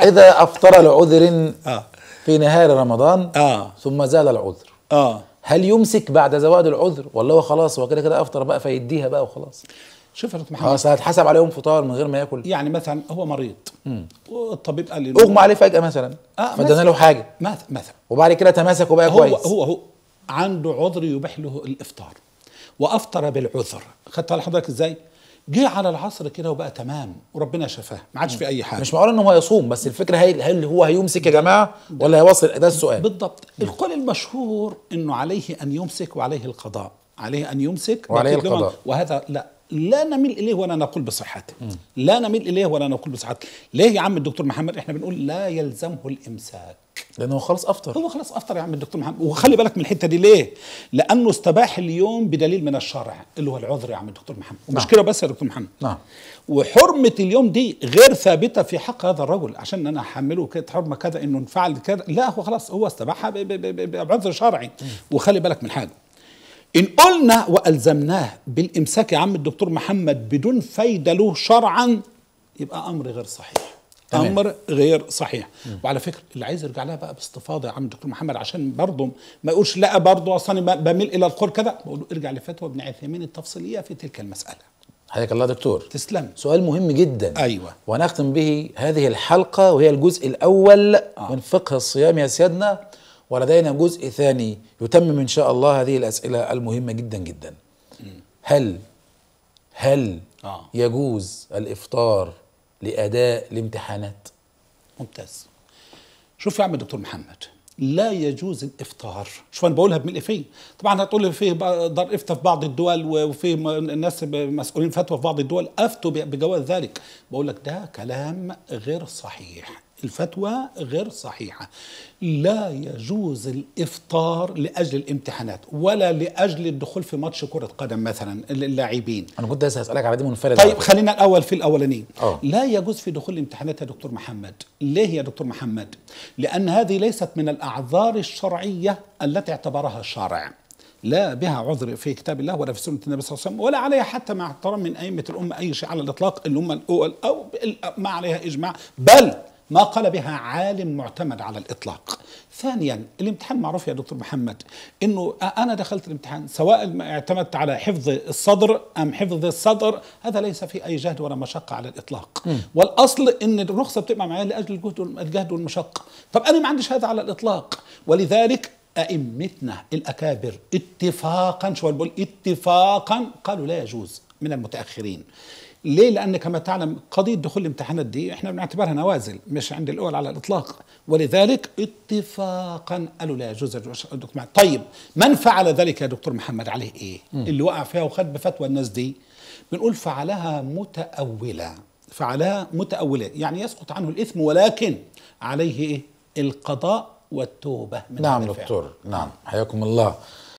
اذا افطر لعذر آه. في نهار رمضان آه. ثم زال العذر آه. هل يمسك بعد زواد العذر ولا هو خلاص هو كده كده افطر بقى فيديها بقى وخلاص شوف يا محمد خلاص هيتحسب عليهم فطار من غير ما ياكل يعني مثلا هو مريض مم. والطبيب قال له اغمى عليه فجاه مثلا آه فدنا له حاجه مثلا مثلا وبعد كده تماسك وبقى هو كويس هو هو عنده عذر يبيح له الافطار وافطر بالعذر خدت حضرتك ازاي جه على العصر كده وبقى تمام وربنا شفاه ما عادش في اي حاجه مش معقول ان هو يصوم بس الفكره هل هو هيمسك يا جماعه ولا هيواصل ده السؤال بالضبط القول المشهور انه عليه ان يمسك وعليه القضاء عليه ان يمسك وعليه القضاء وهذا لا لا نميل اليه ولا نقول بصحته لا نميل اليه ولا نقول بصحته ليه يا عم الدكتور محمد احنا بنقول لا يلزمه الامساك لانه هو خلاص افطر هو خلاص افطر يا عم الدكتور محمد وخلي بالك من الحته دي ليه؟ لانه استباح اليوم بدليل من الشرع اللي هو العذر يا عم الدكتور محمد نعم. كده بس يا دكتور محمد نعم وحرمه اليوم دي غير ثابته في حق هذا الرجل عشان انا احمله كده حرمه كذا انه انفعل كذا لا هو خلاص هو استباحها بعذر شرعي وخلي بالك من حاجه إن قلنا وألزمناه بالإمساك يا عم الدكتور محمد بدون فايدة له شرعا يبقى أمر غير صحيح تمام. امر غير صحيح مم. وعلى فكره اللي عايز يرجع لها بقى باستفاضه يا عم دكتور محمد عشان برضه ما يقولش لا برضه اصل انا بميل الى القول كذا بقول له ارجع لفتوى ابن عثيمين التفصيليه في تلك المساله حياك الله دكتور تسلم سؤال مهم جدا ايوه ونختم به هذه الحلقه وهي الجزء الاول آه. من فقه الصيام يا سيادنا ولدينا جزء ثاني يتمم ان شاء الله هذه الاسئله المهمه جدا جدا مم. هل هل آه. يجوز الافطار لاداء الامتحانات ممتاز شوف يا عم دكتور محمد لا يجوز الافطار شوف انا بقولها فيه طبعا هتقول لي فيه دار افتاء في بعض الدول وفيه ناس مسؤولين فتوى في بعض الدول افتوا بجواز ذلك بقول لك ده كلام غير صحيح الفتوى غير صحيحة لا يجوز الإفطار لأجل الامتحانات ولا لأجل الدخول في ماتش كرة قدم مثلا اللاعبين أنا كنت اسالك على دي منفرد طيب خلينا الأول في الاولانيين آه. لا يجوز في دخول الامتحانات يا دكتور محمد ليه يا دكتور محمد لأن هذه ليست من الأعذار الشرعية التي اعتبرها الشارع لا بها عذر في كتاب الله ولا في سنة النبي صلى الله عليه وسلم ولا عليها حتى مع احترام من أئمة الأمة أي شيء على الإطلاق الأمة الأول أو ما عليها إجماع بل ما قال بها عالم معتمد على الإطلاق ثانيا الامتحان معروف يا دكتور محمد انه انا دخلت الامتحان سواء اعتمدت على حفظ الصدر ام حفظ الصدر هذا ليس في اي جهد ولا مشقه على الاطلاق م. والاصل ان الرخصه بتبقى معايا لاجل الجهد الجهد والمشقه طب انا ما عنديش هذا على الاطلاق ولذلك ائمتنا الاكابر اتفاقا شو بقول اتفاقا قالوا لا يجوز من المتاخرين ليه؟ لأن كما تعلم قضية دخول الامتحانات دي احنا بنعتبرها نوازل مش عند الأول على الإطلاق ولذلك اتفاقا قالوا لا يجوز الدكتور طيب من فعل ذلك يا دكتور محمد عليه إيه؟ م. اللي وقع فيها وخد بفتوى الناس دي بنقول فعلها متأولة فعلها متأولة يعني يسقط عنه الإثم ولكن عليه إيه؟ القضاء والتوبة من نعم دكتور نعم حياكم الله